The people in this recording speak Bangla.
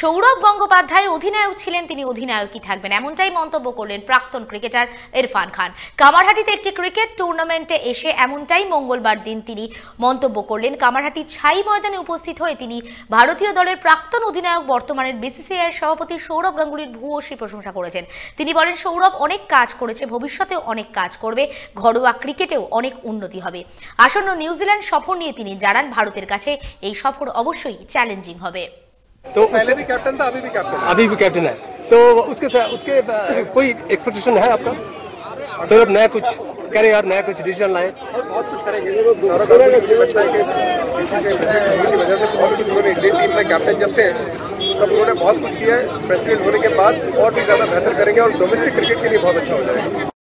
সৌরভ গঙ্গোপাধ্যায় অধিনায়ক ছিলেন তিনি অধিনায়কই থাকবেন এমনটাই মন্তব্য করলেন প্রাক্তন ক্রিকেটার ইরফান খান কামারহাটিতে একটি ক্রিকেট টুর্নামেন্টে এসে এমনটাই মঙ্গলবার দিন তিনি মন্তব্য করলেন কামারহাটি ছাই ময়দানে উপস্থিত হয়ে তিনি ভারতীয় দলের প্রাক্তন অধিনায়ক বর্তমানের বিসিসিআই সভাপতি সৌরভ গাঙ্গুলির ভূয়সী প্রশংসা করেছেন তিনি বলেন সৌরভ অনেক কাজ করেছে ভবিষ্যতেও অনেক কাজ করবে ঘরোয়া ক্রিকেটেও অনেক উন্নতি হবে আসন্ন নিউজিল্যান্ড সফর নিয়ে তিনি জানান ভারতের কাছে এই সফর অবশ্যই চ্যালেঞ্জিং হবে तो पहले भी कैप्टन था अभी भी कैप्टन अभी भी कैप्टन है तो उसके साथ उसके कोई एक्सपेक्टेशन है आपका सौरभ नया कुछ करें यार नया कुछ डिसीजन लाए बहुत कुछ करेंगे कैप्टन जब थे तब उन्होंने बहुत कुछ किया है प्रेसिडेंट होने के बाद और भी ज़्यादा बेहतर करेंगे और डोमेस्टिक क्रिकेट के लिए बहुत अच्छा हो जाएगा